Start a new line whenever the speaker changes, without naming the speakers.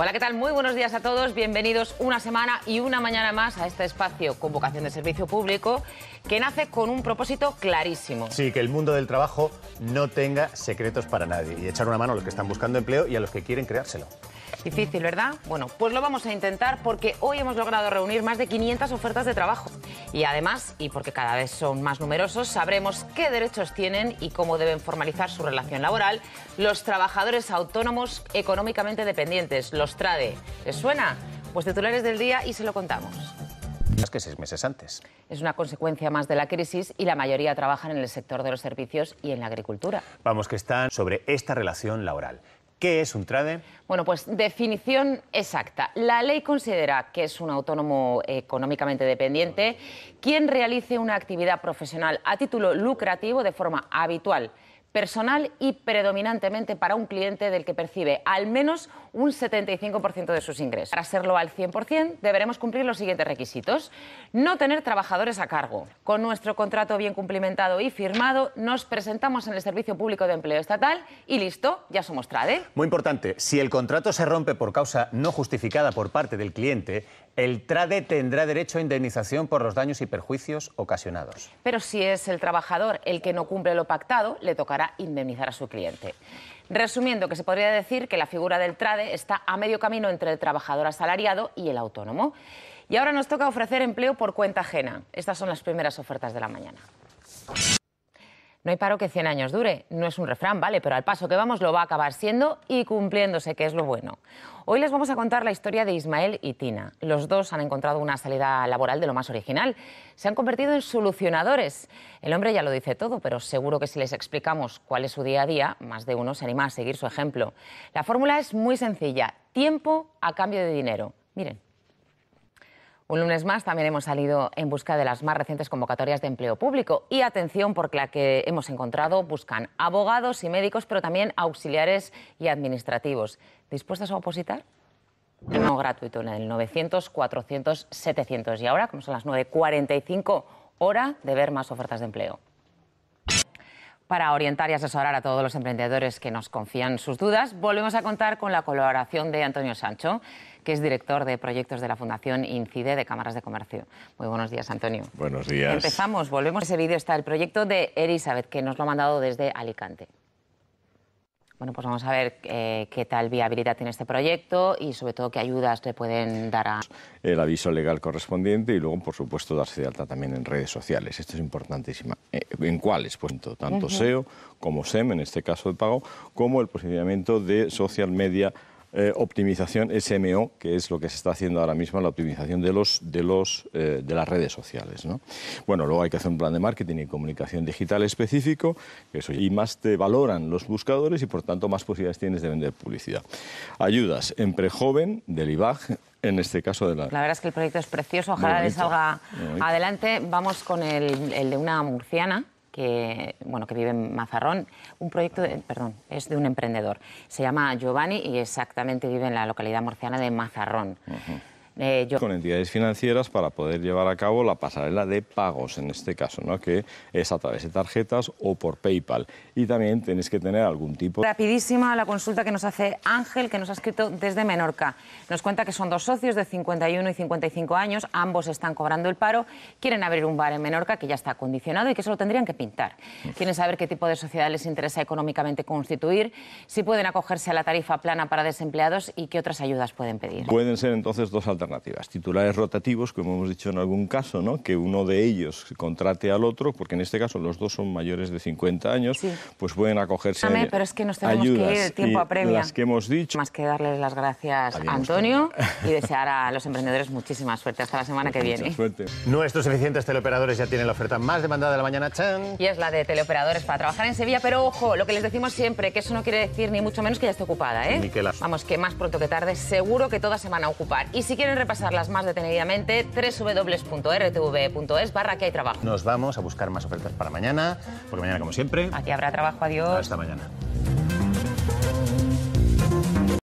Hola, ¿qué tal? Muy buenos días a todos. Bienvenidos una semana y una mañana más a este espacio con vocación de servicio público que nace con un propósito clarísimo.
Sí, que el mundo del trabajo no tenga secretos para nadie y echar una mano a los que están buscando empleo y a los que quieren creárselo.
Difícil, ¿verdad? Bueno, pues lo vamos a intentar porque hoy hemos logrado reunir más de 500 ofertas de trabajo. Y además, y porque cada vez son más numerosos, sabremos qué derechos tienen y cómo deben formalizar su relación laboral los trabajadores autónomos económicamente dependientes, los TRADE. ¿Les suena? Pues titulares del día y se lo contamos.
Más que seis meses antes.
Es una consecuencia más de la crisis y la mayoría trabajan en el sector de los servicios y en la agricultura.
Vamos, que están sobre esta relación laboral. ¿Qué es un TRADE?
Bueno, pues definición exacta. La ley considera que es un autónomo económicamente dependiente quien realice una actividad profesional a título lucrativo de forma habitual personal y predominantemente para un cliente del que percibe al menos un 75% de sus ingresos. Para serlo al 100% deberemos cumplir los siguientes requisitos. No tener trabajadores a cargo. Con nuestro contrato bien cumplimentado y firmado nos presentamos en el Servicio Público de Empleo Estatal y listo, ya somos TRADE.
Muy importante, si el contrato se rompe por causa no justificada por parte del cliente, el TRADE tendrá derecho a indemnización por los daños y perjuicios ocasionados.
Pero si es el trabajador el que no cumple lo pactado, le tocará indemnizar a su cliente. Resumiendo, que se podría decir que la figura del TRADE está a medio camino entre el trabajador asalariado y el autónomo. Y ahora nos toca ofrecer empleo por cuenta ajena. Estas son las primeras ofertas de la mañana. No hay paro que 100 años dure. No es un refrán, ¿vale? Pero al paso que vamos lo va a acabar siendo y cumpliéndose, que es lo bueno. Hoy les vamos a contar la historia de Ismael y Tina. Los dos han encontrado una salida laboral de lo más original. Se han convertido en solucionadores. El hombre ya lo dice todo, pero seguro que si les explicamos cuál es su día a día, más de uno se anima a seguir su ejemplo. La fórmula es muy sencilla. Tiempo a cambio de dinero. Miren. Un lunes más también hemos salido en busca de las más recientes convocatorias de empleo público y atención porque la que hemos encontrado buscan abogados y médicos, pero también auxiliares y administrativos. ¿Dispuestos a opositar? No gratuito en el 900, 400, 700. Y ahora, como son las 9.45, hora de ver más ofertas de empleo. Para orientar y asesorar a todos los emprendedores que nos confían sus dudas, volvemos a contar con la colaboración de Antonio Sancho, que es director de proyectos de la Fundación INCIDE de Cámaras de Comercio. Muy buenos días, Antonio. Buenos días. Empezamos, volvemos. Ese vídeo está el proyecto de Elizabeth, que nos lo ha mandado desde Alicante. Bueno, pues vamos a ver eh, qué tal viabilidad tiene este proyecto y sobre todo qué ayudas le pueden dar a...
El aviso legal correspondiente y luego, por supuesto, darse de alta también en redes sociales. Esto es importantísimo. Eh, ¿En cuáles? Pues tanto SEO como SEM, en este caso de pago, como el posicionamiento de social media eh, optimización SMO, que es lo que se está haciendo ahora mismo, la optimización de, los, de, los, eh, de las redes sociales. Bueno, luego hay que hacer un plan de marketing y comunicación digital específico, eso, y más te valoran los buscadores y por tanto más posibilidades tienes de vender publicidad. Ayudas en prejoven del IBAG, en este caso de la...
La verdad es que el proyecto es precioso, ojalá le salga adelante. Vamos con el de una murciana que, bueno, que vive en Mazarrón. Un proyecto, de, perdón, es de un emprendedor. Se llama Giovanni y exactamente vive en la localidad morciana de Mazarrón.
Eh, con entidades financieras para poder llevar a cabo la pasarela de pagos, en este caso, ¿no? que es a través de tarjetas o por PayPal. Y también tenéis que tener algún tipo...
Rapidísima la consulta que nos hace Ángel, que nos ha escrito desde Menorca. Nos cuenta que son dos socios de 51 y 55 años, ambos están cobrando el paro, quieren abrir un bar en Menorca que ya está acondicionado y que solo tendrían que pintar. Quieren saber qué tipo de sociedad les interesa económicamente constituir, si pueden acogerse a la tarifa plana para desempleados y qué otras ayudas pueden pedir.
Pueden ser entonces dos alternativas Titulares rotativos, como hemos dicho en algún caso, ¿no? que uno de ellos contrate al otro, porque en este caso los dos son mayores de 50 años, pues pueden acogerse a pero es que nos tenemos ayudas que ir, tiempo apremia. Las que hemos dicho.
Más que darles las gracias a Antonio y desear a los emprendedores muchísima suerte. Hasta la semana que viene.
Nuestros eficientes teleoperadores ya tienen la oferta más
demandada de la mañana, Chan. Y es la de teleoperadores para trabajar en Sevilla, pero ojo, lo que les decimos siempre, que eso no quiere decir ni mucho menos que ya esté ocupada, ¿eh? Vamos, que más pronto que tarde seguro que toda se van a ocupar. Y si quieren repasarlas más detenidamente? www.rtv.es barra que hay trabajo.
Nos vamos a buscar más ofertas para mañana, porque mañana como siempre... Aquí habrá trabajo, adiós. Hasta mañana.